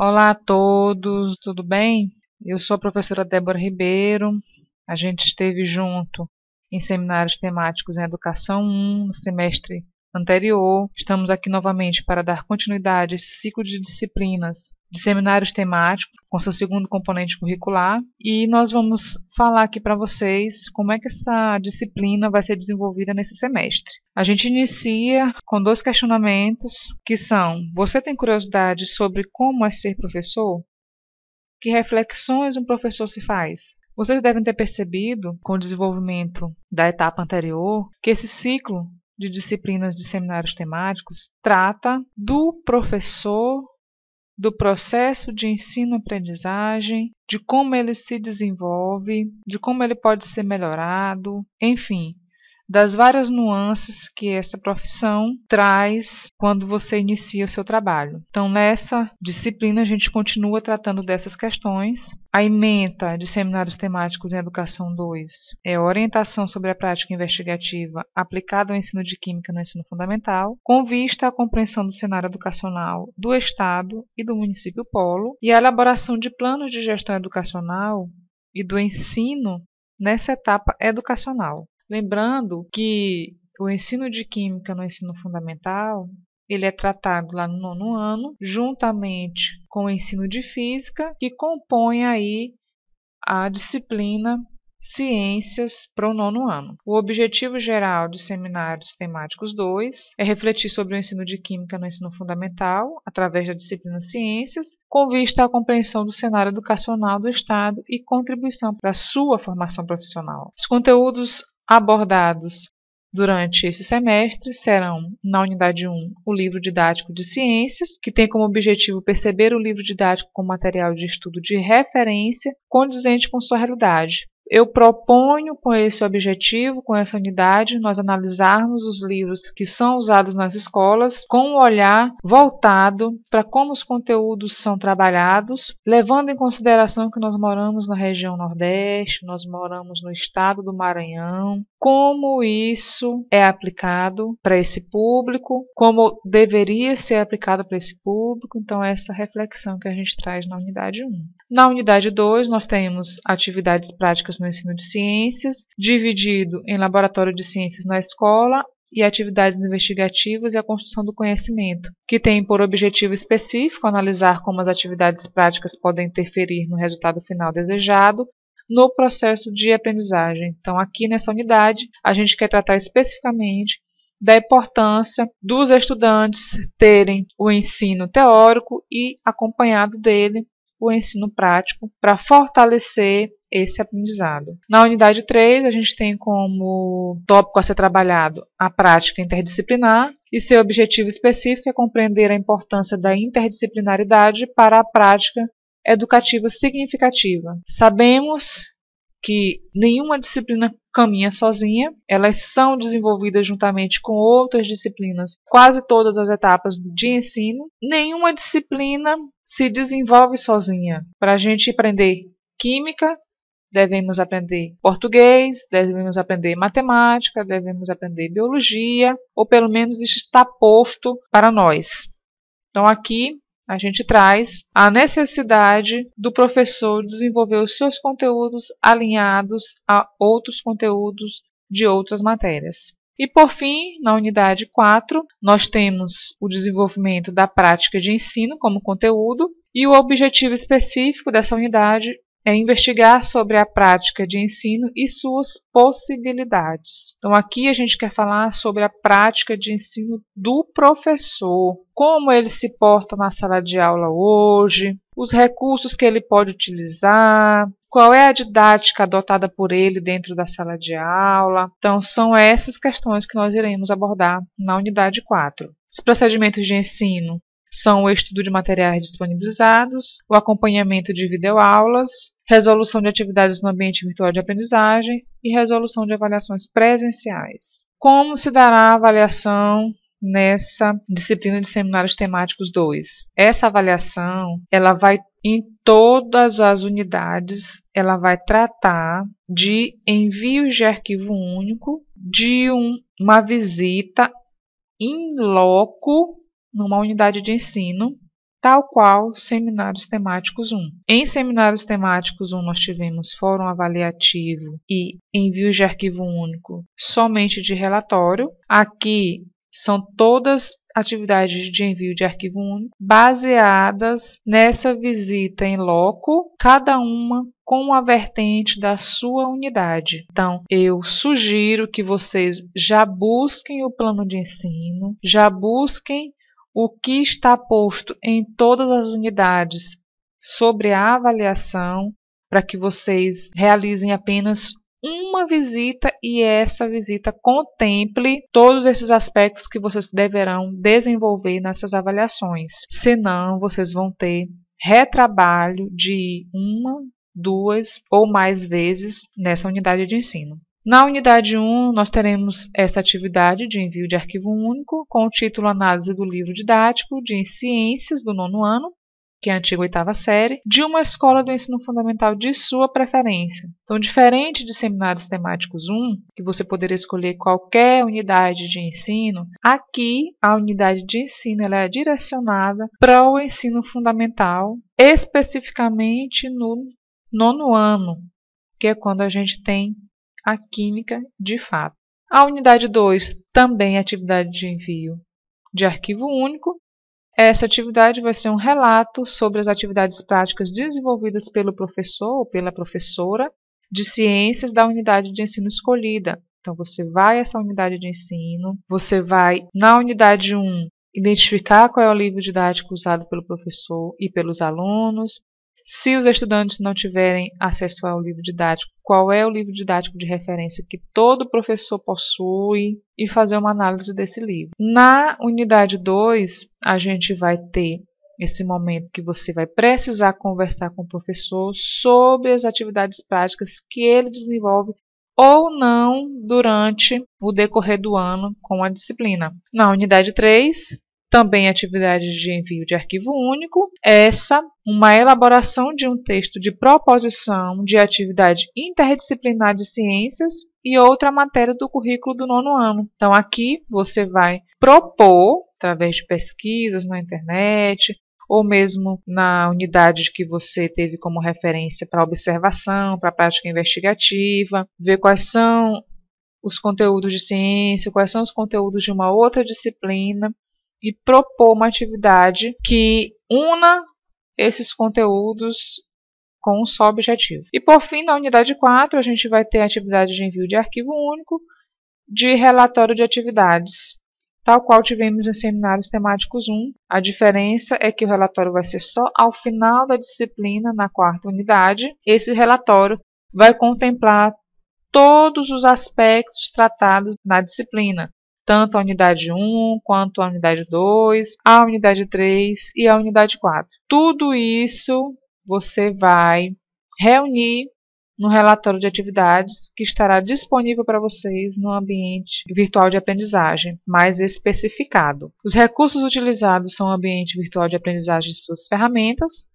Olá a todos, tudo bem? Eu sou a professora Débora Ribeiro. A gente esteve junto em seminários temáticos em Educação 1, no semestre anterior, estamos aqui novamente para dar continuidade a esse ciclo de disciplinas de seminários temáticos, com seu segundo componente curricular, e nós vamos falar aqui para vocês como é que essa disciplina vai ser desenvolvida nesse semestre. A gente inicia com dois questionamentos, que são: você tem curiosidade sobre como é ser professor? Que reflexões um professor se faz? Vocês devem ter percebido, com o desenvolvimento da etapa anterior, que esse ciclo de disciplinas de seminários temáticos trata do professor, do processo de ensino-aprendizagem, de como ele se desenvolve, de como ele pode ser melhorado, enfim, das várias nuances que essa profissão traz quando você inicia o seu trabalho. Então, nessa disciplina, a gente continua tratando dessas questões. A ementa de seminários temáticos em Educação 2 é orientação sobre a prática investigativa aplicada ao ensino de Química no ensino fundamental, com vista à compreensão do cenário educacional do Estado e do município Polo e a elaboração de planos de gestão educacional e do ensino nessa etapa educacional. Lembrando que o ensino de química no ensino fundamental ele é tratado lá no nono ano, juntamente com o ensino de física, que compõe aí a disciplina Ciências para o nono ano. O objetivo geral dos seminários temáticos 2 é refletir sobre o ensino de Química no ensino fundamental, através da disciplina Ciências, com vista à compreensão do cenário educacional do Estado e contribuição para a sua formação profissional. Os conteúdos abordados durante esse semestre serão, na unidade 1, o livro didático de ciências, que tem como objetivo perceber o livro didático como material de estudo de referência condizente com sua realidade, eu proponho, com esse objetivo, com essa unidade, nós analisarmos os livros que são usados nas escolas com um olhar voltado para como os conteúdos são trabalhados, levando em consideração que nós moramos na região Nordeste, nós moramos no estado do Maranhão, como isso é aplicado para esse público, como deveria ser aplicado para esse público. Então, essa reflexão que a gente traz na unidade 1. Na unidade 2, nós temos atividades práticas no ensino de ciências, dividido em laboratório de ciências na escola e atividades investigativas e a construção do conhecimento, que tem por objetivo específico analisar como as atividades práticas podem interferir no resultado final desejado no processo de aprendizagem. Então, aqui nessa unidade, a gente quer tratar especificamente da importância dos estudantes terem o ensino teórico e, acompanhado dele, o ensino prático para fortalecer esse aprendizado. Na unidade 3, a gente tem como tópico a ser trabalhado a prática interdisciplinar e seu objetivo específico é compreender a importância da interdisciplinaridade para a prática educativa significativa. Sabemos que nenhuma disciplina caminha sozinha, elas são desenvolvidas juntamente com outras disciplinas, quase todas as etapas de ensino. Nenhuma disciplina se desenvolve sozinha. Para a gente aprender química, devemos aprender português, devemos aprender matemática, devemos aprender biologia, ou pelo menos isso está posto para nós. Então aqui a gente traz a necessidade do professor desenvolver os seus conteúdos alinhados a outros conteúdos de outras matérias. E por fim, na unidade 4, nós temos o desenvolvimento da prática de ensino como conteúdo, e o objetivo específico dessa unidade é investigar sobre a prática de ensino e suas possibilidades. Então, aqui a gente quer falar sobre a prática de ensino do professor, como ele se porta na sala de aula hoje, os recursos que ele pode utilizar, qual é a didática adotada por ele dentro da sala de aula. Então, são essas questões que nós iremos abordar na unidade 4. Os procedimentos de ensino são o estudo de materiais disponibilizados, o acompanhamento de videoaulas, resolução de atividades no ambiente virtual de aprendizagem e resolução de avaliações presenciais. Como se dará a avaliação nessa disciplina de seminários temáticos 2? Essa avaliação, ela vai em todas as unidades, ela vai tratar de envios de arquivo único, de um, uma visita in loco numa unidade de ensino, tal qual seminários temáticos 1. Em seminários temáticos 1, nós tivemos fórum avaliativo e envio de arquivo único somente de relatório. Aqui são todas atividades de envio de arquivo único baseadas nessa visita em loco, cada uma com a vertente da sua unidade. Então, eu sugiro que vocês já busquem o plano de ensino, já busquem o que está posto em todas as unidades sobre a avaliação para que vocês realizem apenas uma visita e essa visita contemple todos esses aspectos que vocês deverão desenvolver nessas avaliações. Senão, vocês vão ter retrabalho de uma, duas ou mais vezes nessa unidade de ensino. Na unidade 1, nós teremos essa atividade de envio de arquivo único com o título Análise do livro didático de Ciências do nono ano, que é a antiga oitava série, de uma escola do ensino fundamental de sua preferência. Então, diferente de seminários temáticos 1, que você poderia escolher qualquer unidade de ensino, aqui a unidade de ensino ela é direcionada para o ensino fundamental, especificamente no nono ano, que é quando a gente tem a química de fato. A unidade 2 também é atividade de envio de arquivo único. Essa atividade vai ser um relato sobre as atividades práticas desenvolvidas pelo professor ou pela professora de ciências da unidade de ensino escolhida. Então, você vai a essa unidade de ensino, você vai na unidade 1 identificar qual é o livro didático usado pelo professor e pelos alunos, se os estudantes não tiverem acesso ao livro didático, qual é o livro didático de referência que todo professor possui e fazer uma análise desse livro. Na unidade 2, a gente vai ter esse momento que você vai precisar conversar com o professor sobre as atividades práticas que ele desenvolve ou não durante o decorrer do ano com a disciplina. Na unidade 3, também atividades de envio de arquivo único, essa, uma elaboração de um texto de proposição de atividade interdisciplinar de ciências e outra matéria do currículo do nono ano. Então, aqui você vai propor, através de pesquisas na internet, ou mesmo na unidade que você teve como referência para observação, para prática investigativa, ver quais são os conteúdos de ciência, quais são os conteúdos de uma outra disciplina e propor uma atividade que una esses conteúdos com um só objetivo. E por fim, na unidade 4, a gente vai ter a atividade de envio de arquivo único de relatório de atividades, tal qual tivemos em seminários temáticos 1. A diferença é que o relatório vai ser só ao final da disciplina, na quarta unidade. Esse relatório vai contemplar todos os aspectos tratados na disciplina, tanto a unidade 1 quanto a unidade 2, a unidade 3 e a unidade 4. Tudo isso você vai reunir no relatório de atividades que estará disponível para vocês no ambiente virtual de aprendizagem, mais especificado. Os recursos utilizados são o ambiente virtual de aprendizagem e suas ferramentas,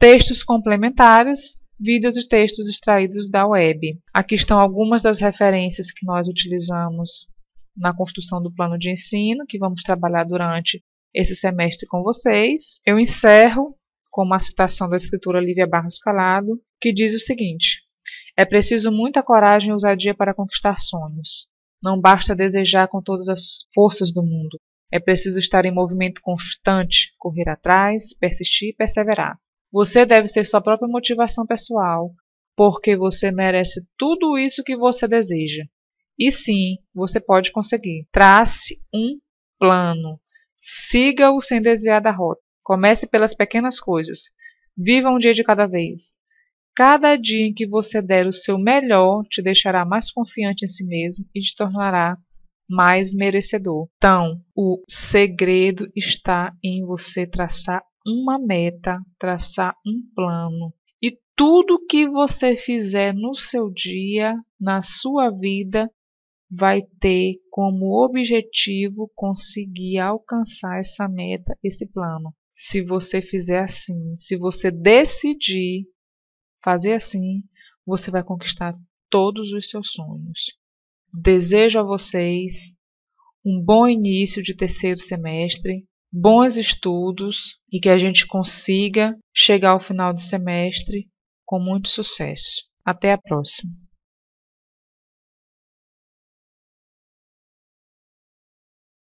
textos complementares, vídeos e textos extraídos da web. Aqui estão algumas das referências que nós utilizamos na construção do plano de ensino, que vamos trabalhar durante esse semestre com vocês. Eu encerro com uma citação da escritora Lívia Barros Calado, que diz o seguinte: É preciso muita coragem e ousadia para conquistar sonhos. Não basta desejar com todas as forças do mundo. É preciso estar em movimento constante, correr atrás, persistir e perseverar. Você deve ser sua própria motivação pessoal, porque você merece tudo isso que você deseja. E sim, você pode conseguir. Trace um plano. Siga-o sem desviar da rota. Comece pelas pequenas coisas. Viva um dia de cada vez. Cada dia em que você der o seu melhor te deixará mais confiante em si mesmo e te tornará mais merecedor. Então, o segredo está em você traçar uma meta, traçar um plano. E tudo que você fizer no seu dia, na sua vida, vai ter como objetivo conseguir alcançar essa meta, esse plano. Se você fizer assim, se você decidir fazer assim, você vai conquistar todos os seus sonhos. Desejo a vocês um bom início de terceiro semestre, bons estudos e que a gente consiga chegar ao final de semestre com muito sucesso. Até a próxima!